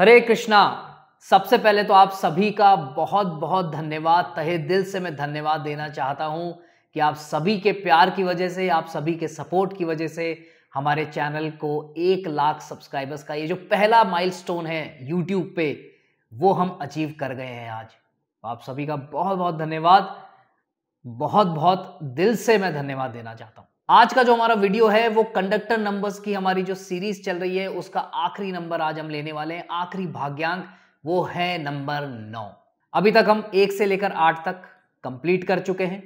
हरे कृष्णा सबसे पहले तो आप सभी का बहुत बहुत धन्यवाद तहे दिल से मैं धन्यवाद देना चाहता हूँ कि आप सभी के प्यार की वजह से आप सभी के सपोर्ट की वजह से हमारे चैनल को एक लाख सब्सक्राइबर्स का ये जो पहला माइलस्टोन है यूट्यूब पे वो हम अचीव कर गए हैं आज तो आप सभी का बहुत बहुत धन्यवाद बहुत बहुत दिल से मैं धन्यवाद देना चाहता हूँ आज का जो हमारा वीडियो है वो कंडक्टर नंबर्स की हमारी जो सीरीज चल रही है उसका आखिरी नंबर आज हम लेने वाले हैं आखिरी भाग्यांक वो है नंबर नौ अभी तक हम एक से लेकर आठ तक कंप्लीट कर चुके हैं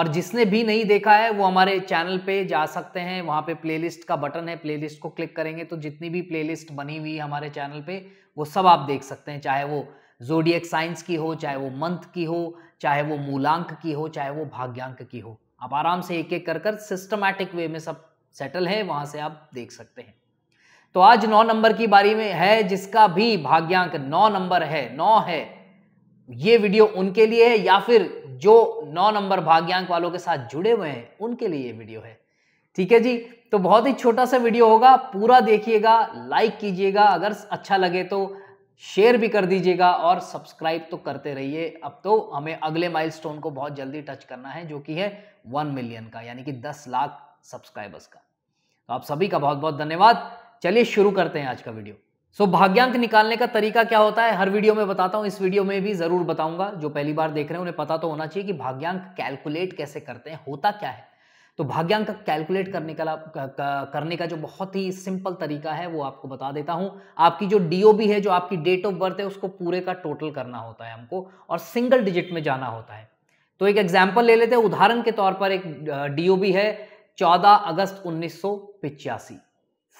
और जिसने भी नहीं देखा है वो हमारे चैनल पे जा सकते हैं वहाँ पे प्लेलिस्ट का बटन है प्लेलिस्ट को क्लिक करेंगे तो जितनी भी प्लेलिस्ट बनी हुई है हमारे चैनल पे वो सब आप देख सकते हैं चाहे वो जोडियक साइंस की हो चाहे वो मंथ की हो चाहे वो मूलांक की हो चाहे वो भाग्यांक की हो आप आराम से एक एक कर कर सिस्टमैटिक वे में सब सेटल है वहां से आप देख सकते हैं तो आज नौ नंबर की बारी में है जिसका भी भाग्यांक नौ नंबर है नौ है ये वीडियो उनके लिए है या फिर जो नौ नंबर भाग्यांक वालों के साथ जुड़े हुए हैं उनके लिए ये वीडियो है ठीक है जी तो बहुत ही छोटा सा वीडियो होगा पूरा देखिएगा लाइक कीजिएगा अगर अच्छा लगे तो शेयर भी कर दीजिएगा और सब्सक्राइब तो करते रहिए अब तो हमें अगले माइलस्टोन को बहुत जल्दी टच करना है जो कि है वन मिलियन का यानी कि दस लाख सब्सक्राइबर्स का तो आप सभी का बहुत बहुत धन्यवाद चलिए शुरू करते हैं आज का वीडियो सो so, भाग्यांक निकालने का तरीका क्या होता है हर वीडियो में बताता हूँ इस वीडियो में भी जरूर बताऊंगा जो पहली बार देख रहे हैं उन्हें पता तो होना चाहिए कि भाग्यांक कैलकुलेट कैसे करते हैं होता क्या है तो भाग्यांक कैलकुलेट करने का करने का जो बहुत ही सिंपल तरीका है वो आपको बता देता हूं आपकी जो डीओबी है जो आपकी डेट ऑफ बर्थ है उसको पूरे का टोटल करना होता है हमको और सिंगल डिजिट में जाना होता है तो एक एग्जाम्पल ले लेते हैं उदाहरण के तौर पर एक डीओबी है चौदह अगस्त उन्नीस सौ पिचासी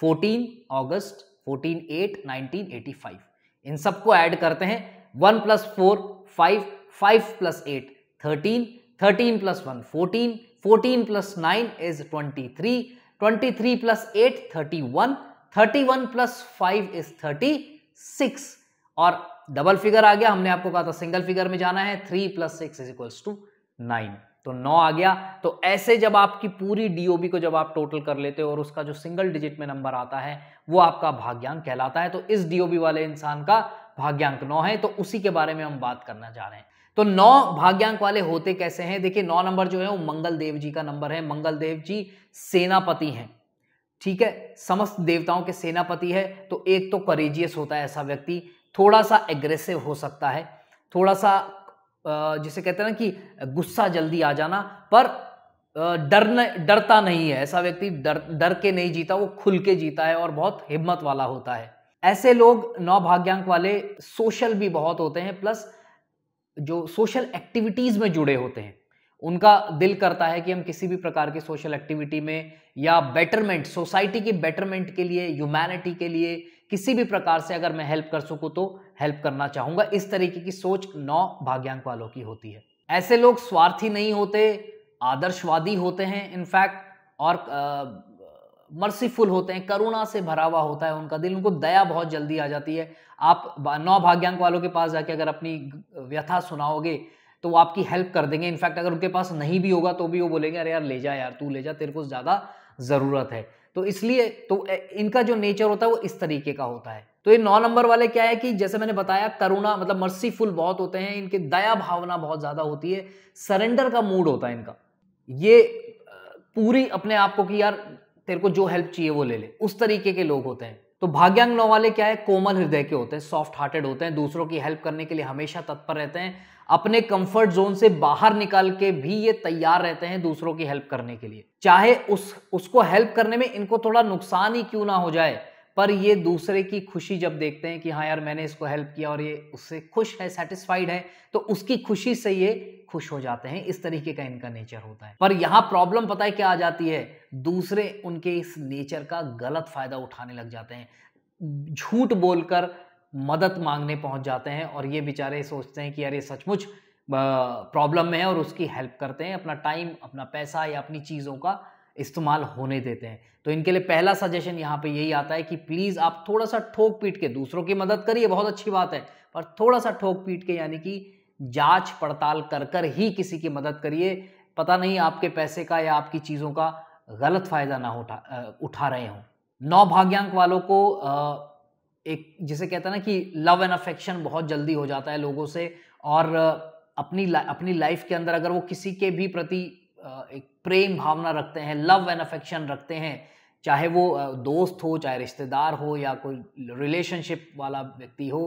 fourteen August fourteen eight nineteen eighty five इन सबको ऐड करते हैं one plus four five five plus eight thirteen thirteen plus one fourteen 14 plus 9 is 23, 23 plus 8 31, 31 plus 5 is 36 और डबल फिगर आ गया हमने आपको कहा था सिंगल फिगर में जाना है 3 plus six is equals to nine तो नौ आ गया तो ऐसे जब आपकी पूरी डीओबी को जब आप टोटल कर लेते हो और उसका जो सिंगल डिजिट में नंबर आता है वो आपका भाग्यांक कहलाता है तो इस डीओबी वाले इंसान का भाग्यांक नौ है तो उसी के बारे में हम बात करना चाह रहे हैं तो नौ भाग्यांक वाले होते कैसे हैं देखिए नौ नंबर जो है वो मंगल देव जी का नंबर है मंगल देव जी सेनापति हैं ठीक है समस्त देवताओं के सेनापति है तो एक तो करेजियस होता है ऐसा व्यक्ति थोड़ा सा एग्रेसिव हो सकता है थोड़ा सा जिसे कहते हैं ना कि गुस्सा जल्दी आ जाना पर डर डरता नहीं है ऐसा व्यक्ति डर डर के नहीं जीता वो खुल के जीता है और बहुत हिम्मत वाला होता है ऐसे लोग नौ भाग्यांक वाले सोशल भी बहुत होते हैं प्लस जो सोशल एक्टिविटीज़ में जुड़े होते हैं उनका दिल करता है कि हम किसी भी प्रकार की सोशल एक्टिविटी में या बेटरमेंट सोसाइटी की बेटरमेंट के लिए ह्यूमैनिटी के लिए किसी भी प्रकार से अगर मैं हेल्प कर सकूँ तो हेल्प करना चाहूँगा इस तरीके की सोच नौ भाग्यांक वालों की होती है ऐसे लोग स्वार्थी नहीं होते आदर्शवादी होते हैं इनफैक्ट और मर्सीफुल होते हैं करुणा से भरा हुआ होता है उनका दिल उनको दया बहुत जल्दी आ जाती है आप नौ भाग्यांक वालों के पास जाके अगर अपनी व्यथा सुनाओगे तो वो आपकी हेल्प कर देंगे इनफैक्ट अगर उनके पास नहीं भी होगा तो भी वो बोलेंगे अरे यार ले जा यार तू ले जा तेरे को ज़्यादा ज़रूरत है तो इसलिए तो इनका जो नेचर होता है वो इस तरीके का होता है तो ये नौ नंबर वाले क्या है कि जैसे मैंने बताया करुणा मतलब मर्सीफुल बहुत होते हैं इनके दया भावना बहुत ज़्यादा होती है सरेंडर का मूड होता है इनका ये पूरी अपने आप को कि यार तेरे को जो हेल्प चाहिए वो ले ले उस तरीके के लोग होते हैं तो भाग्यांग नौ वाले क्या है कोमल हृदय के होते हैं सॉफ्ट हार्टेड होते हैं दूसरों की हेल्प करने के लिए हमेशा तत्पर रहते हैं अपने कंफर्ट जोन से बाहर निकाल के भी ये तैयार रहते हैं दूसरों की हेल्प करने के लिए चाहे उस उसको हेल्प करने में इनको थोड़ा नुकसान ही क्यों ना हो जाए पर ये दूसरे की खुशी जब देखते हैं कि हाँ यार मैंने इसको हेल्प किया और ये उससे खुश है सेटिस्फाइड है तो उसकी खुशी से ये खुश हो जाते हैं इस तरीके का इनका नेचर होता है पर यहाँ प्रॉब्लम पता है क्या आ जाती है दूसरे उनके इस नेचर का गलत फायदा उठाने लग जाते हैं झूठ बोलकर मदद मांगने पहुंच जाते हैं और ये बेचारे सोचते हैं कि यार ये सचमुच प्रॉब्लम में है और उसकी हेल्प करते हैं अपना टाइम अपना पैसा या अपनी चीज़ों का इस्तेमाल होने देते हैं तो इनके लिए पहला सजेशन यहाँ पे यही आता है कि प्लीज़ आप थोड़ा सा ठोक पीट के दूसरों की मदद करिए बहुत अच्छी बात है पर थोड़ा सा ठोक पीट के यानी कि जांच पड़ताल कर कर ही किसी की मदद करिए पता नहीं आपके पैसे का या आपकी चीज़ों का गलत फ़ायदा ना उठा उठा रहे हों नौ भाग्यांक वालों को एक जिसे कहते हैं ना कि लव एंड अफेक्शन बहुत जल्दी हो जाता है लोगों से और अपनी अपनी लाइफ के अंदर अगर वो किसी के भी प्रति एक प्रेम भावना रखते हैं लव एंड अफेक्शन रखते हैं चाहे वो दोस्त हो चाहे रिश्तेदार हो या कोई रिलेशनशिप वाला व्यक्ति हो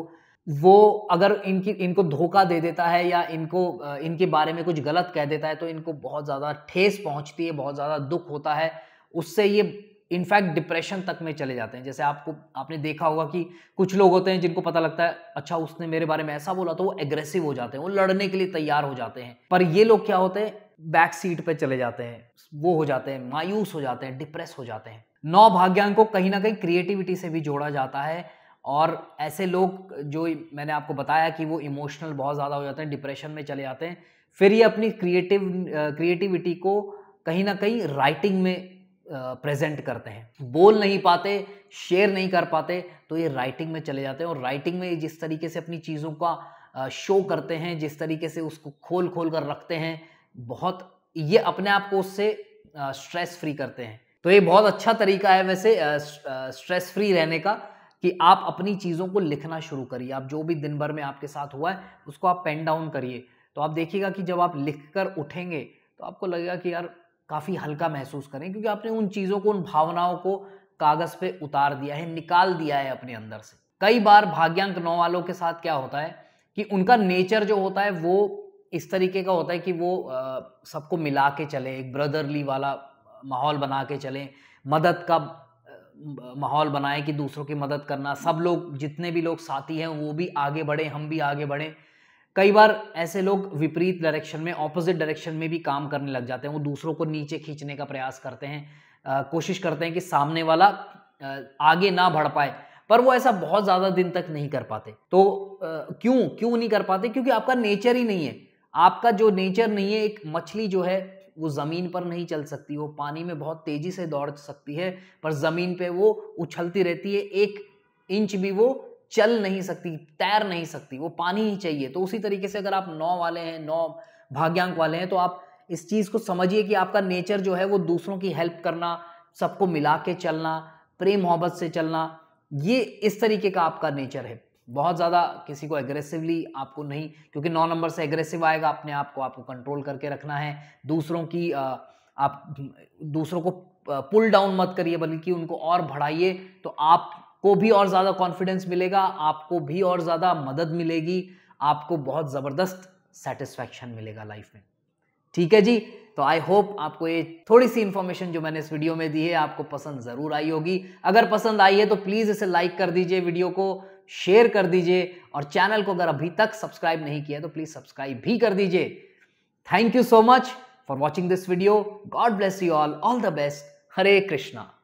वो अगर इनकी इनको धोखा दे देता है या इनको इनके बारे में कुछ गलत कह देता है तो इनको बहुत ज़्यादा ठेस पहुंचती है बहुत ज़्यादा दुख होता है उससे ये इनफैक्ट डिप्रेशन तक में चले जाते हैं जैसे आपको आपने देखा होगा कि कुछ लोग होते हैं जिनको पता लगता है अच्छा उसने मेरे बारे में ऐसा बोला तो वो एग्रेसिव हो जाते हैं वो लड़ने के लिए तैयार हो जाते हैं पर ये लोग क्या होते हैं बैक सीट पे चले जाते हैं वो हो जाते हैं मायूस हो जाते हैं डिप्रेस हो जाते हैं नौ भाग्यांक को कहीं ना कहीं क्रिएटिविटी से भी जोड़ा जाता है और ऐसे लोग जो मैंने आपको बताया कि वो इमोशनल बहुत ज़्यादा हो जाते हैं डिप्रेशन में चले जाते हैं फिर ये अपनी क्रिएटिव क्रिएटिविटी को कहीं ना कहीं राइटिंग में प्रेजेंट करते हैं बोल नहीं पाते शेयर नहीं कर पाते तो ये राइटिंग में चले जाते हैं और राइटिंग में जिस तरीके से अपनी चीज़ों का शो करते हैं जिस तरीके से उसको खोल खोल कर रखते हैं बहुत ये अपने आप को उससे स्ट्रेस फ्री करते हैं तो ये बहुत अच्छा तरीका है वैसे स्ट्रेस फ्री रहने का कि आप अपनी चीज़ों को लिखना शुरू करिए आप जो भी दिन भर में आपके साथ हुआ है उसको आप पेन डाउन करिए तो आप देखिएगा कि जब आप लिख कर उठेंगे तो आपको लगेगा कि यार काफ़ी हल्का महसूस करें क्योंकि आपने उन चीज़ों को उन भावनाओं को कागज़ पे उतार दिया है निकाल दिया है अपने अंदर से कई बार भाग्यांक नौ वालों के साथ क्या होता है कि उनका नेचर जो होता है वो इस तरीके का होता है कि वो सबको मिला के चले एक ब्रदरली वाला माहौल बना के चलें मदद का माहौल बनाएं कि दूसरों की मदद करना सब लोग जितने भी लोग साथी हैं वो भी आगे बढ़े हम भी आगे बढ़ें कई बार ऐसे लोग विपरीत डायरेक्शन में ऑपोजिट डायरेक्शन में भी काम करने लग जाते हैं वो दूसरों को नीचे खींचने का प्रयास करते हैं आ, कोशिश करते हैं कि सामने वाला आ, आगे ना बढ़ पाए पर वो ऐसा बहुत ज़्यादा दिन तक नहीं कर पाते तो क्यों क्यों नहीं कर पाते क्योंकि आपका नेचर ही नहीं है आपका जो नेचर नहीं है एक मछली जो है वो ज़मीन पर नहीं चल सकती वो पानी में बहुत तेज़ी से दौड़ सकती है पर ज़मीन पे वो उछलती रहती है एक इंच भी वो चल नहीं सकती तैर नहीं सकती वो पानी ही चाहिए तो उसी तरीके से अगर आप नौ वाले हैं नौ भाग्यांक वाले हैं तो आप इस चीज़ को समझिए कि आपका नेचर जो है वो दूसरों की हेल्प करना सबको मिला के चलना प्रेम मोहब्बत से चलना ये इस तरीके का आपका नेचर है बहुत ज़्यादा किसी को एग्रेसिवली आपको नहीं क्योंकि नौ नंबर से एग्रेसिव आएगा अपने आप को आपको कंट्रोल करके रखना है दूसरों की आप दूसरों को पुल डाउन मत करिए बल्कि उनको और बढ़ाइए तो आपको भी और ज़्यादा कॉन्फिडेंस मिलेगा आपको भी और ज़्यादा मदद मिलेगी आपको बहुत ज़बरदस्त सेटिस्फैक्शन मिलेगा लाइफ में ठीक है जी तो आई होप आपको ये थोड़ी सी इन्फॉर्मेशन जो मैंने इस वीडियो में दी है आपको पसंद ज़रूर आई होगी अगर पसंद आई है तो प्लीज़ इसे लाइक कर दीजिए वीडियो को शेयर कर दीजिए और चैनल को अगर अभी तक सब्सक्राइब नहीं किया तो प्लीज़ सब्सक्राइब भी कर दीजिए thank you so much for watching this video God bless you all all the best Hare Krishna